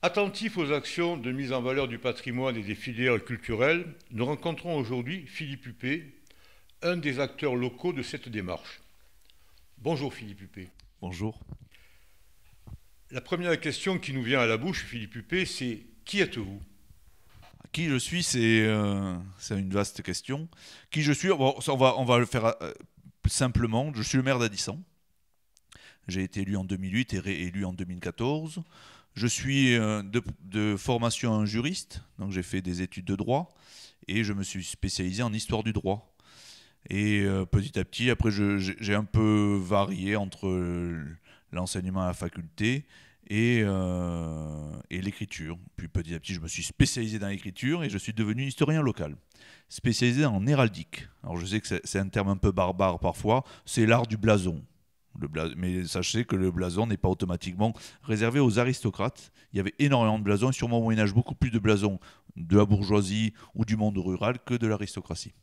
Attentif aux actions de mise en valeur du patrimoine et des filières culturelles, nous rencontrons aujourd'hui Philippe Huppé, un des acteurs locaux de cette démarche. Bonjour Philippe Huppé. Bonjour. La première question qui nous vient à la bouche, Philippe Huppé, c'est qui êtes-vous Qui je suis, euh, c'est une vaste question. Qui je suis, on, va, le faire euh, simplement. Je suis le maire d'Adissan. J'ai été élu en 2008 et réélu en 2014. Je suis euh, de, formation juriste, donc j'ai fait des études de droit et je me suis spécialisé en histoire du droit. Et euh, petit à petit, après, j'ai un peu varié entre l'enseignement à la faculté euh, et l'écriture. Puis petit à petit, je me suis spécialisé dans l'écriture et je suis devenu historien local, spécialisé en héraldique. Alors je sais que c'est un terme un peu barbare parfois, c'est l'art du blason mais sachez que le blason n'est pas automatiquement réservé aux aristocrates. Il y avait énormément de blasons, et sûrement au Moyen-Âge, beaucoup plus de blasons de la bourgeoisie ou du monde rural que de l'aristocratie.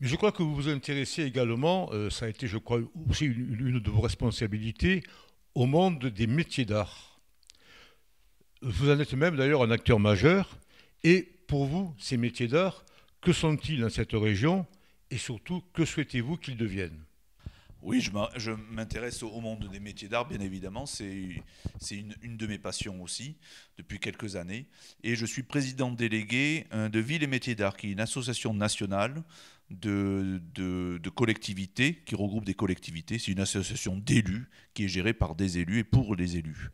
Mais Je crois que vous vous intéressez également, euh, ça a été, je crois, aussi une, une de vos responsabilités, au monde des métiers d'art. Vous en êtes même d'ailleurs un acteur majeur. Et pour vous, ces métiers d'art, que sont-ils dans cette région et surtout, que souhaitez-vous qu'ils deviennent oui, je m'intéresse au monde des métiers d'art, bien évidemment. C'est une, une, de mes passions aussi, depuis quelques années. Et je suis président délégué euh, de Ville et Métiers d'art, qui est une association nationale de, de, collectivités, qui regroupe des collectivités. C'est une association d'élus qui est gérée par des élus et pour les élus.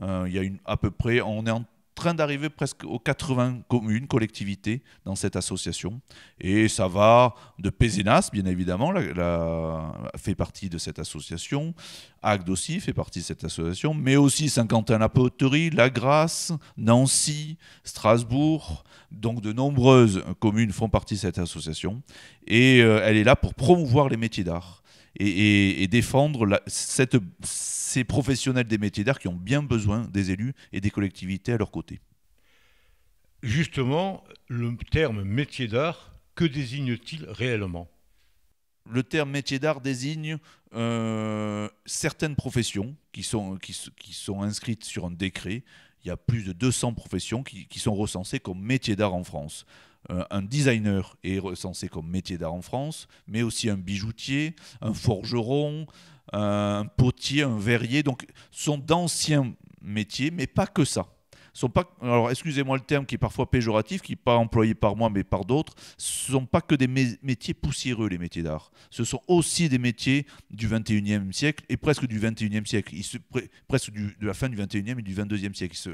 Euh, il y a une, à peu près, on est en train d'arriver presque aux 80 communes, collectivités dans cette association. Et ça va de Pézenas, bien évidemment, la, fait partie de cette association. Agde aussi fait partie de cette association, mais aussi Saint-Quentin-la-Poterie, La Grasse, Nancy, Strasbourg. Donc de nombreuses communes font partie de cette association. Et euh, elle est là pour promouvoir les métiers d'art et, défendre ces professionnels des métiers d'art qui ont bien besoin des élus et des collectivités à leur côté. Justement, le terme métier d'art, que désigne-t-il réellement le terme métier d'art désigne euh, certaines professions qui sont, inscrites sur un décret. Il y a plus de 200 professions qui sont recensées comme métiers d'art en France un designer est recensé comme métier d'art en France, mais aussi un bijoutier, un forgeron, un potier, un verrier. Donc, ce sont d'anciens métiers, mais pas que ça sont pas, alors excusez-moi le terme qui est parfois péjoratif, qui n'est pas employé par moi mais par d'autres, ce sont pas que des métiers poussiéreux, les métiers d'art. Ce sont aussi des métiers du 21e siècle et presque du 21e siècle, Ils presque du, de la fin du 21e et du 22e siècle. Ils se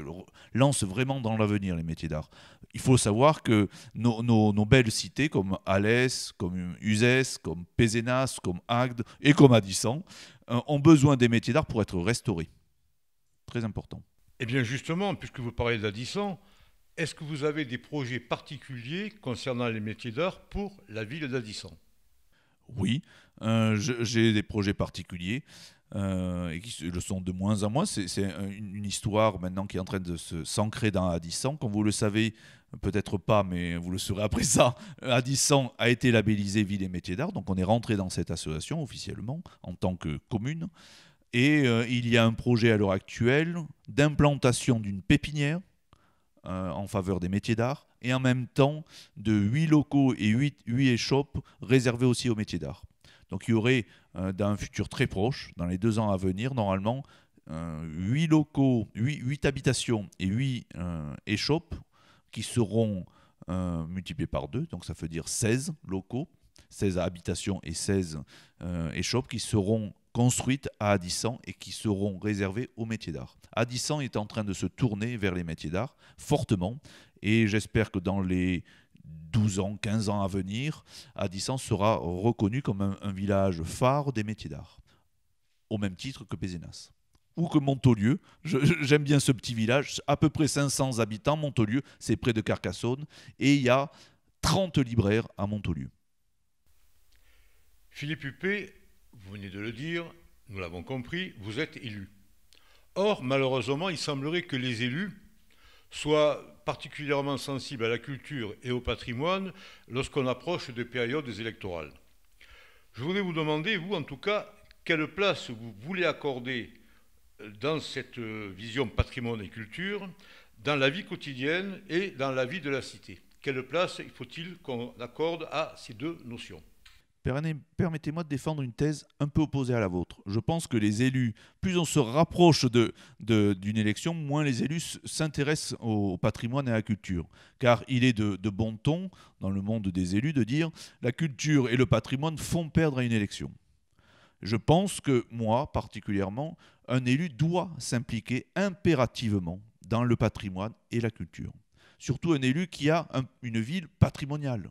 lancent vraiment dans l'avenir, les métiers d'art. Il faut savoir que nos, belles cités comme Alès, comme Uzès, comme Pézenas, comme Agde et comme Adissan euh, ont besoin des métiers d'art pour être restaurés. Très important. Eh bien justement, puisque vous parlez d'Adisson, est-ce que vous avez des projets particuliers concernant les métiers d'art pour la ville d'Adisson Oui, euh, j'ai des projets particuliers. Euh, et qui le sont de moins en moins. C'est une, histoire maintenant qui est en train de s'ancrer dans Adisson. Comme vous le savez, peut-être pas, mais vous le saurez après ça, euh, Addissan a été labellisé Ville et Métiers d'Art. Donc on est rentré dans cette association officiellement en tant que commune. Et euh, il y a un projet à l'heure actuelle d'implantation d'une pépinière euh, en faveur des métiers d'art et en même temps de 8 locaux et 8, échoppes réservés aussi aux métiers d'art. Donc il y aurait euh, dans un futur très proche, dans les deux ans à venir, normalement, 8 locaux, 8, habitations et 8 échoppes qui seront multipliées par 2, donc ça veut dire 16 locaux. 16 habitations et 16 échoppes qui seront construites à Adissan et qui seront réservées aux métiers d'art. Adissan est en train de se tourner vers les métiers d'art fortement et j'espère que dans les 12 ans, 15 ans à venir, Adissan sera reconnu comme un, village phare des métiers d'art, au même titre que Pézenas ou que Montaulieu. J'aime bien ce petit village, à peu près 500 habitants. Montaulieu, c'est près de Carcassonne. Et il y a 30 libraires à Montaulieu. Philippe Huppé vous venez de le dire, nous l'avons compris, vous êtes élu. Or, malheureusement, il semblerait que les élus soient particulièrement sensibles à la culture et au patrimoine lorsqu'on approche des périodes électorales. Je voudrais vous demander, vous en tout cas, quelle place vous voulez accorder dans cette euh, vision patrimoine et culture, dans la vie quotidienne et dans la vie de la cité Quelle place faut-il qu'on accorde à ces deux notions Permettez-moi de défendre une thèse un peu opposée à la vôtre. Je pense que les élus, plus on se rapproche d'une élection, moins les élus s'intéressent au patrimoine et à la culture. Car il est de, bon ton, dans le monde des élus, de dire la culture et le patrimoine font perdre à une élection. Je pense que moi, particulièrement, un élu doit s'impliquer impérativement dans le patrimoine et la culture. Surtout un élu qui a une ville patrimoniale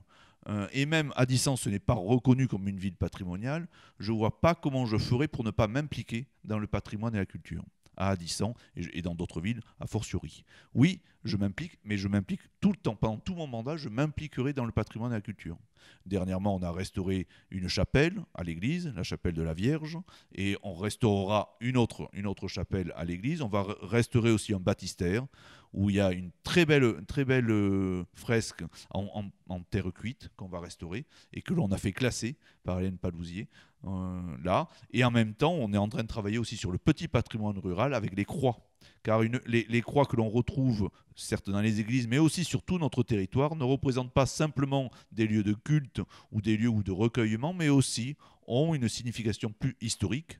euh, et même à ce n'est pas reconnu comme une ville patrimoniale, je ne vois pas comment je ferais pour ne pas m'impliquer dans le patrimoine et la culture à Addison et, dans d'autres villes, à fortiori. Oui, je m'implique, mais je m'implique tout le temps. Pendant tout mon mandat, je m'impliquerai dans le patrimoine et la culture. Dernièrement, on a restauré une chapelle à l'église, la chapelle de la Vierge, et on restaurera une autre, une autre chapelle à l'église. On va restaurer aussi un baptistère où il y a une très belle, très belle euh, fresque en, terre cuite qu'on va restaurer et que l'on a fait classer par Hélène Palousier. Euh, là. Et en même temps, on est en train de travailler aussi sur le petit patrimoine rural avec les croix. Car les, les, croix que l'on retrouve, certes dans les églises, mais aussi sur tout notre territoire, ne représentent pas simplement des lieux de culte ou des lieux de recueillement, mais aussi ont une signification plus historique,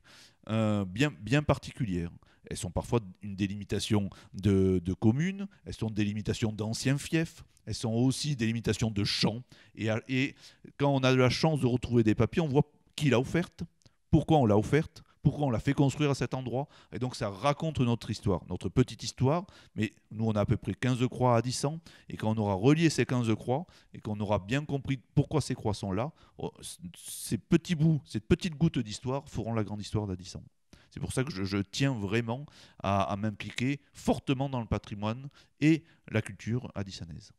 euh, bien, bien particulière. Elles sont parfois une délimitation de, communes, elles sont des d'anciens fiefs, elles sont aussi des de champs. Et, et quand on a la chance de retrouver des papiers, on voit qui l'a offerte, pourquoi on l'a offerte, pourquoi on l'a fait construire à cet endroit. Et donc ça raconte notre histoire, notre petite histoire. Mais nous, on a à peu près 15 croix à 10 Et quand on aura relié ces 15 croix et qu'on aura bien compris pourquoi ces croix sont là, oh, ces petits bouts, ces petites gouttes d'histoire feront la grande histoire d'Addis C'est pour ça que je, tiens vraiment à, m'impliquer fortement dans le patrimoine et la culture adissanaise.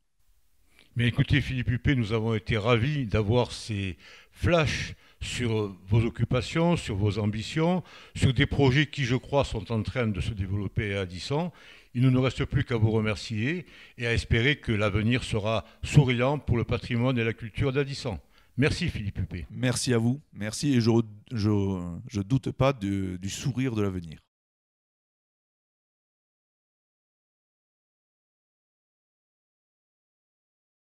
Mais écoutez, Philippe Huppé, nous avons été ravis d'avoir ces flashs sur vos occupations, sur vos ambitions, sur des projets qui, je crois, sont en train de se développer à Addison, Il ne nous reste plus qu'à vous remercier et à espérer que l'avenir sera souriant pour le patrimoine et la culture d'Adisson. Merci Philippe Huppé. Merci à vous. Merci et je ne doute pas du sourire de l'avenir.